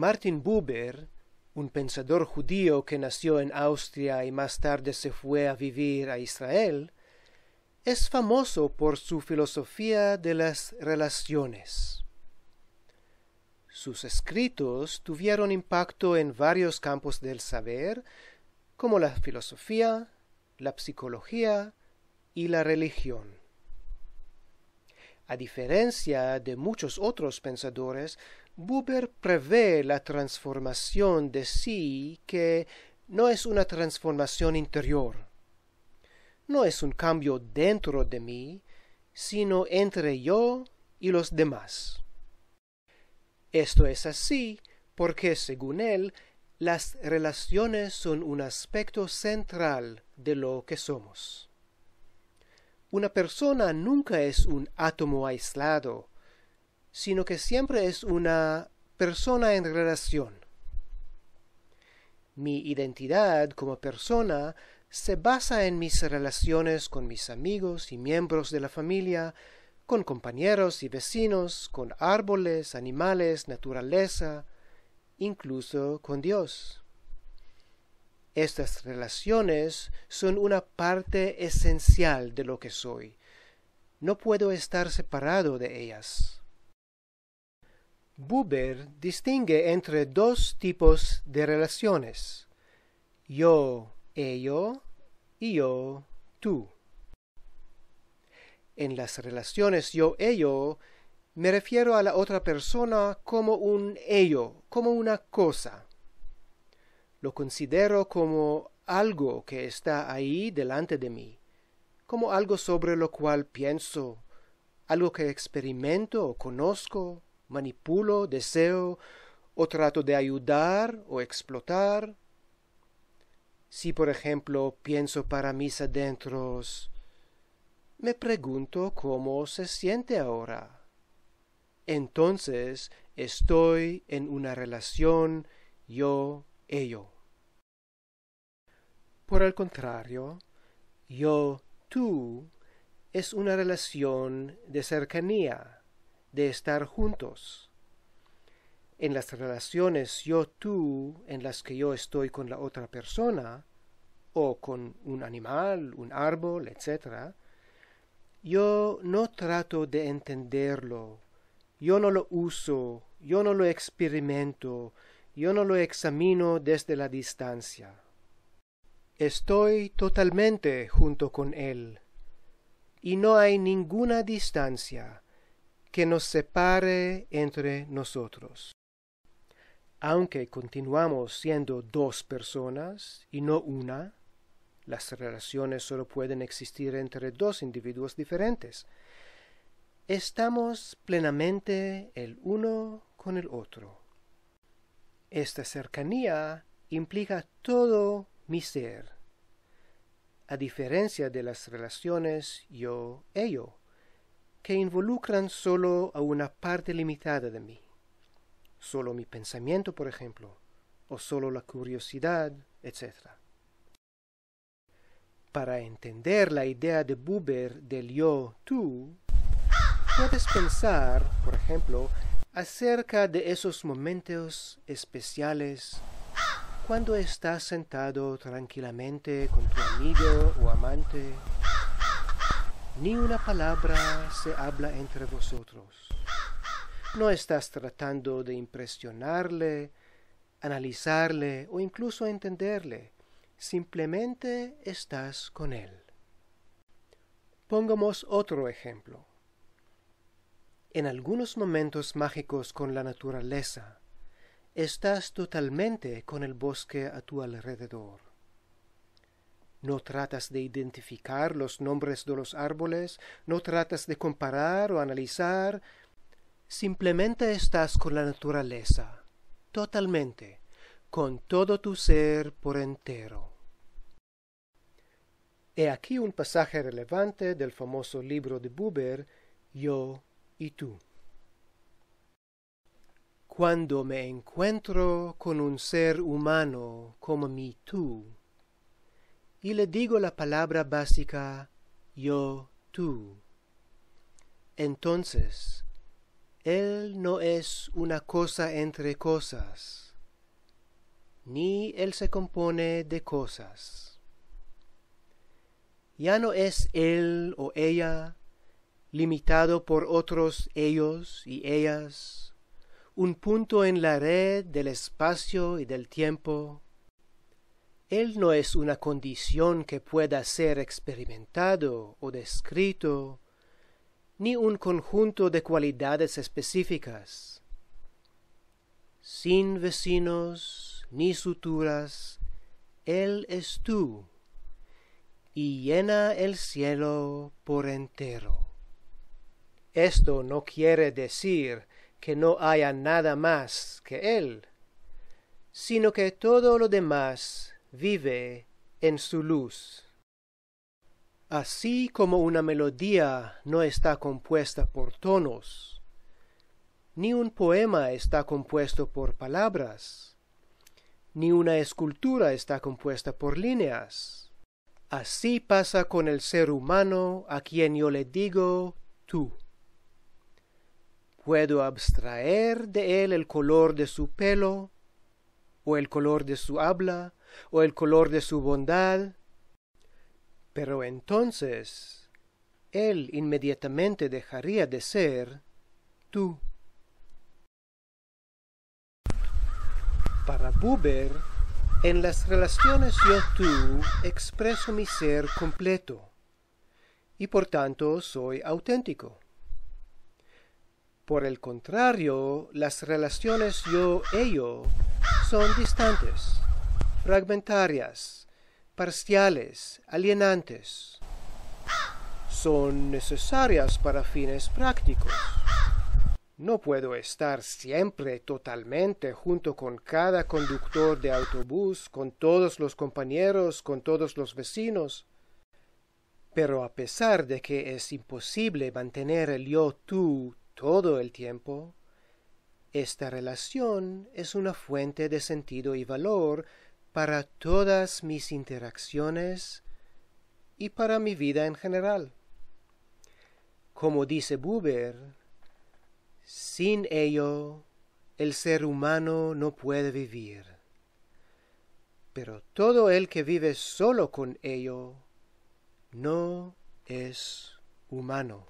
Martin Buber, un pensador judío que nació en Austria y más tarde se fue a vivir a Israel, es famoso por su filosofía de las relaciones. Sus escritos tuvieron impacto en varios campos del saber, como la filosofía, la psicología y la religión. A diferencia de muchos otros pensadores, Buber prevé la transformación de sí que no es una transformación interior. No es un cambio dentro de mí, sino entre yo y los demás. Esto es así porque, según él, las relaciones son un aspecto central de lo que somos. Una persona nunca es un átomo aislado, sino que siempre es una persona en relación. Mi identidad como persona se basa en mis relaciones con mis amigos y miembros de la familia, con compañeros y vecinos, con árboles, animales, naturaleza, incluso con Dios. Estas relaciones son una parte esencial de lo que soy. No puedo estar separado de ellas. Buber distingue entre dos tipos de relaciones. Yo, ello, y yo, tú. En las relaciones yo-ello, me refiero a la otra persona como un ello, como una cosa. Lo considero como algo que está ahí delante de mí, como algo sobre lo cual pienso, algo que experimento o conozco, manipulo, deseo, o trato de ayudar o explotar. Si, por ejemplo, pienso para mis adentros, me pregunto cómo se siente ahora. Entonces estoy en una relación yo ello. Por el contrario, yo, tú, es una relación de cercanía, de estar juntos. En las relaciones yo, tú, en las que yo estoy con la otra persona, o con un animal, un árbol, etc., yo no trato de entenderlo, yo no lo uso, yo no lo experimento, yo no lo examino desde la distancia. Estoy totalmente junto con Él, y no hay ninguna distancia que nos separe entre nosotros. Aunque continuamos siendo dos personas y no una, las relaciones solo pueden existir entre dos individuos diferentes. Estamos plenamente el uno con el otro. Esta cercanía implica todo mi ser, a diferencia de las relaciones yo-ello, que involucran solo a una parte limitada de mí, solo mi pensamiento, por ejemplo, o solo la curiosidad, etc. Para entender la idea de Buber del yo-tú, puedes pensar, por ejemplo, acerca de esos momentos especiales cuando estás sentado tranquilamente con tu amigo o amante. Ni una palabra se habla entre vosotros. No estás tratando de impresionarle, analizarle o incluso entenderle. Simplemente estás con él. Pongamos otro ejemplo en algunos momentos mágicos con la naturaleza, estás totalmente con el bosque a tu alrededor. No tratas de identificar los nombres de los árboles, no tratas de comparar o analizar, simplemente estás con la naturaleza, totalmente, con todo tu ser por entero. He aquí un pasaje relevante del famoso libro de Buber, Yo y tú. Cuando me encuentro con un ser humano como mi tú, y le digo la palabra básica yo tú, entonces él no es una cosa entre cosas, ni él se compone de cosas. Ya no es él o ella limitado por otros ellos y ellas, un punto en la red del espacio y del tiempo. Él no es una condición que pueda ser experimentado o descrito, ni un conjunto de cualidades específicas. Sin vecinos ni suturas, Él es tú, y llena el cielo por entero. Esto no quiere decir que no haya nada más que Él, sino que todo lo demás vive en su luz. Así como una melodía no está compuesta por tonos, ni un poema está compuesto por palabras, ni una escultura está compuesta por líneas. Así pasa con el ser humano a quien yo le digo tú puedo abstraer de él el color de su pelo, o el color de su habla, o el color de su bondad. Pero entonces él inmediatamente dejaría de ser tú. Para Buber, en las relaciones yo-tú expreso mi ser completo y por tanto soy auténtico. Por el contrario, las relaciones yo-ello son distantes, fragmentarias, parciales, alienantes. Son necesarias para fines prácticos. No puedo estar siempre totalmente junto con cada conductor de autobús, con todos los compañeros, con todos los vecinos. Pero a pesar de que es imposible mantener el yo tú todo el tiempo, esta relación es una fuente de sentido y valor para todas mis interacciones y para mi vida en general. Como dice Buber, sin ello el ser humano no puede vivir. Pero todo el que vive solo con ello no es humano.